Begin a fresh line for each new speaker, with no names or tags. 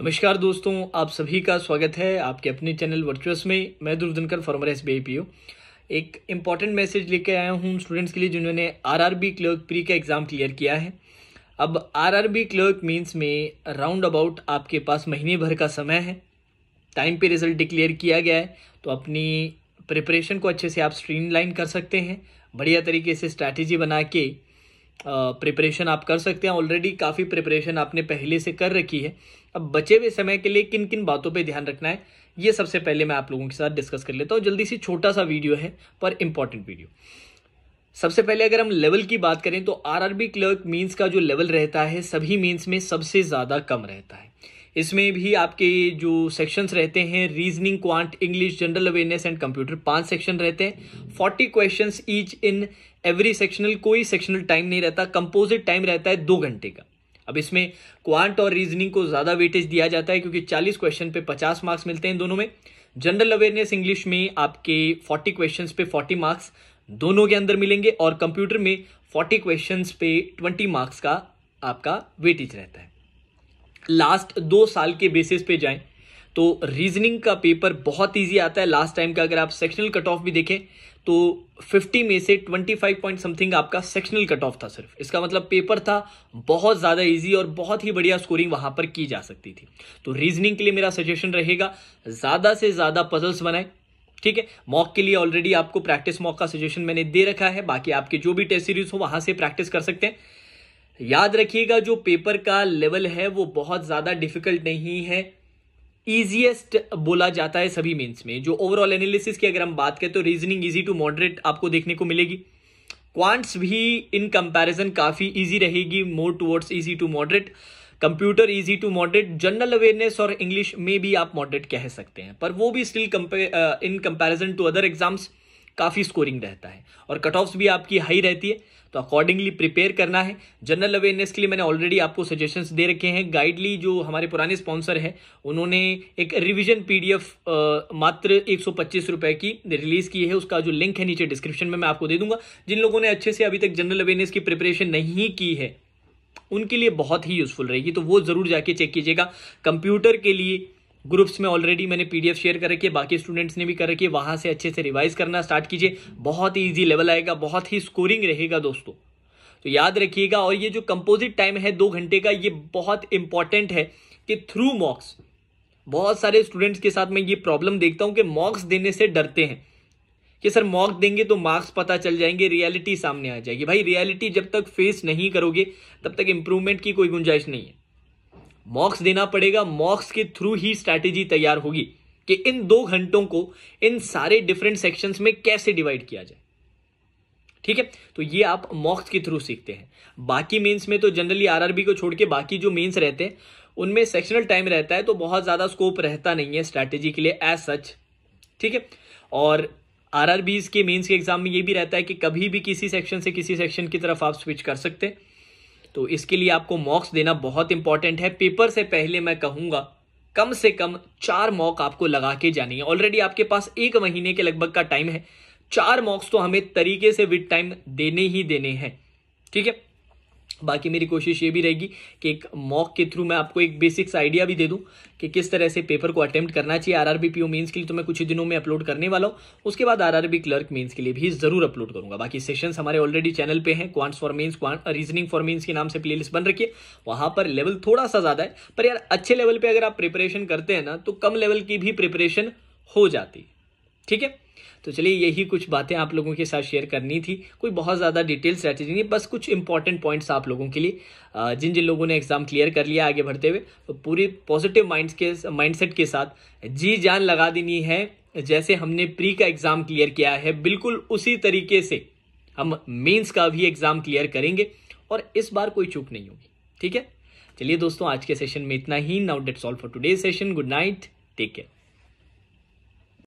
नमस्कार दोस्तों आप सभी का स्वागत है आपके अपने चैनल वर्चुअस में मैं दुर्जनकर फॉर्मर एस बी एक इम्पॉर्टेंट मैसेज लेके आया हूँ स्टूडेंट्स के लिए जिन्होंने आरआरबी क्लर्क प्री का एग्ज़ाम क्लियर किया है अब आरआरबी क्लर्क मींस में राउंड अबाउट आपके पास महीने भर का समय है टाइम पे रिजल्ट डिक्लेयर किया गया है तो अपनी प्रिपरेशन को अच्छे से आप स्ट्रीमलाइन कर सकते हैं बढ़िया तरीके से स्ट्रैटेजी बना के प्रिपरेशन आप कर सकते हैं ऑलरेडी काफ़ी प्रिपरेशन आपने पहले से कर रखी है अब बचे हुए समय के लिए किन किन बातों पे ध्यान रखना है ये सबसे पहले मैं आप लोगों के साथ डिस्कस कर लेता हूँ जल्दी सी छोटा सा वीडियो है पर इम्पॉर्टेंट वीडियो सबसे पहले अगर हम लेवल की बात करें तो आर क्लर्क मीन्स का जो लेवल रहता है सभी मीन्स में सबसे ज़्यादा कम रहता है इसमें भी आपके जो सेक्शंस रहते हैं reasoning quant English general awareness and computer पांच सेक्शन रहते हैं forty question each in every sectional कोई सेक्शनल टाइम नहीं रहता कंपोजिट टाइम रहता है दो घंटे का अब इसमें क्वांट और रीजनिंग को ज़्यादा वेटेज दिया जाता है क्योंकि चालीस क्वेश्चन पे पचास मार्क्स मिलते हैं दोनों में जनरल अवेयरनेस इंग्लिश में आपके फोर्टी क्वेश्चन पे फोर्टी मार्क्स दोनों के अंदर मिलेंगे और कंप्यूटर में फोर्टी क्वेश्चन पे ट्वेंटी मार्क्स का आपका वेटेज रहता है लास्ट दो साल के बेसिस पे जाएं तो रीजनिंग का पेपर बहुत इजी आता है लास्ट टाइम का अगर आप सेक्शनल कट ऑफ भी देखें तो 50 में से 25 पॉइंट समथिंग आपका सेक्शनल कट ऑफ था सिर्फ इसका मतलब पेपर था बहुत ज़्यादा इजी और बहुत ही बढ़िया स्कोरिंग वहां पर की जा सकती थी तो रीजनिंग के लिए मेरा सजेशन रहेगा ज़्यादा से ज़्यादा पजल्स बनाए ठीक है मॉक के लिए ऑलरेडी आपको प्रैक्टिस मॉक का सजेशन मैंने दे रखा है बाकी आपके जो भी टेस्ट सीरीज हो वहां से प्रैक्टिस कर सकते हैं याद रखिएगा जो पेपर का लेवल है वो बहुत ज़्यादा डिफिकल्ट नहीं है ईजीएस्ट बोला जाता है सभी मीन्स में जो ओवरऑल एनालिसिस की अगर हम बात करें तो रीजनिंग इजी टू मॉडरेट आपको देखने को मिलेगी क्वांट्स भी इन कंपैरिजन काफ़ी इजी रहेगी more towards easy to moderate computer easy to moderate general awareness और इंग्लिश में भी आप मॉडरेट कह सकते हैं पर वो भी still in comparison to other exams काफ़ी स्कोरिंग रहता है और कट ऑफ्स भी आपकी हाई रहती है तो अकॉर्डिंगली प्रिपेयर करना है जनरल अवेयरनेस के लिए मैंने ऑलरेडी आपको सजेशंस दे रखे हैं गाइडली जो हमारे पुराने स्पॉन्सर हैं उन्होंने एक रिविजन एफ मात्र एक सौ की रिलीज की है उसका जो लिंक है नीचे डिस्क्रिप्शन में मैं आपको दे दूंगा जिन लोगों ने अच्छे से अभी तक जनरल अवेयरनेस की प्रिपरेशन नहीं की है उनके लिए बहुत ही यूजफुल रहेगी तो वो जरूर जाके चेक कीजिएगा कंप्यूटर के लिए ग्रुप्स में ऑलरेडी मैंने पीडीएफ शेयर कर रखी है बाकी स्टूडेंट्स ने भी कर रखी है वहाँ से अच्छे से रिवाइज करना स्टार्ट कीजिए बहुत ही ईजी लेवल आएगा बहुत ही स्कोरिंग रहेगा दोस्तों तो याद रखिएगा और ये जो कंपोजिट टाइम है दो घंटे का ये बहुत इंपॉर्टेंट है कि थ्रू मॉक्स बहुत सारे स्टूडेंट्स के साथ मैं ये प्रॉब्लम देखता हूँ कि मॉक्स देने से डरते हैं कि सर मॉक देंगे तो मार्क्स पता चल जाएंगे रियलिटी सामने आ जाएगी भाई रियलिटी जब तक फेस नहीं करोगे तब तक इम्प्रूवमेंट की कोई गुंजाइश नहीं है मॉक्स देना पड़ेगा मॉक्स के थ्रू ही स्ट्रैटेजी तैयार होगी कि इन दो घंटों को इन सारे डिफरेंट सेक्शंस में कैसे डिवाइड किया जाए ठीक है तो ये आप मॉक्स के थ्रू सीखते हैं बाकी मेंस में तो जनरली आरआरबी को छोड़ के बाकी जो मेंस रहते हैं उनमें सेक्शनल टाइम रहता है तो बहुत ज़्यादा स्कोप रहता नहीं है स्ट्रैटेजी के लिए एज सच ठीक है और आर के मेंस के एग्जाम में ये भी रहता है कि कभी भी किसी सेक्शन से किसी सेक्शन की तरफ आप स्विच कर सकते हैं तो इसके लिए आपको मॉक्स देना बहुत इंपॉर्टेंट है पेपर से पहले मैं कहूंगा कम से कम चार मॉक आपको लगा के जानी है ऑलरेडी आपके पास एक महीने के लगभग का टाइम है चार मॉक्स तो हमें तरीके से विद टाइम देने ही देने हैं ठीक है बाकी मेरी कोशिश ये भी रहेगी कि एक मॉक के थ्रू मैं आपको एक बेसिक्स आइडिया भी दे दूं कि किस तरह से पेपर को अटेम्प्ट करना चाहिए आरआरबी पीओ मेंस के लिए तो मैं कुछ ही दिनों में अपलोड करने वाला हूं उसके बाद आरआरबी क्लर्क मेंस के लिए भी जरूर अपलोड करूंगा बाकी सेशंस हमारे ऑलरेडी चैनल पे हैं quants for quant reasoning for mains के नाम से प्लेलिस्ट बन रखिए वहाँ वहां पर लेवल थोड़ा सा ज्यादा है पर यार अच्छे लेवल पर अगर आप प्रिपरेशन करते हैं ना तो कम लेवल की भी प्रिपरेशन हो जाती ठीक है तो चलिए यही कुछ बातें आप लोगों के साथ शेयर करनी थी कोई बहुत ज़्यादा डिटेल स्ट्रैटेजी नहीं बस कुछ इंपॉर्टेंट पॉइंट्स आप लोगों के लिए जिन जिन लोगों ने एग्ज़ाम क्लियर कर लिया आगे बढ़ते हुए तो पूरी पॉजिटिव माइंड्स के माइंडसेट के साथ जी जान लगा देनी है जैसे हमने प्री का एग्ज़ाम क्लियर किया है बिल्कुल उसी तरीके से हम मेन्स का भी एग्ज़ाम क्लियर करेंगे और इस बार कोई चूक नहीं होगी ठीक है चलिए दोस्तों आज के सेशन में इतना ही now that's all for today session good night take care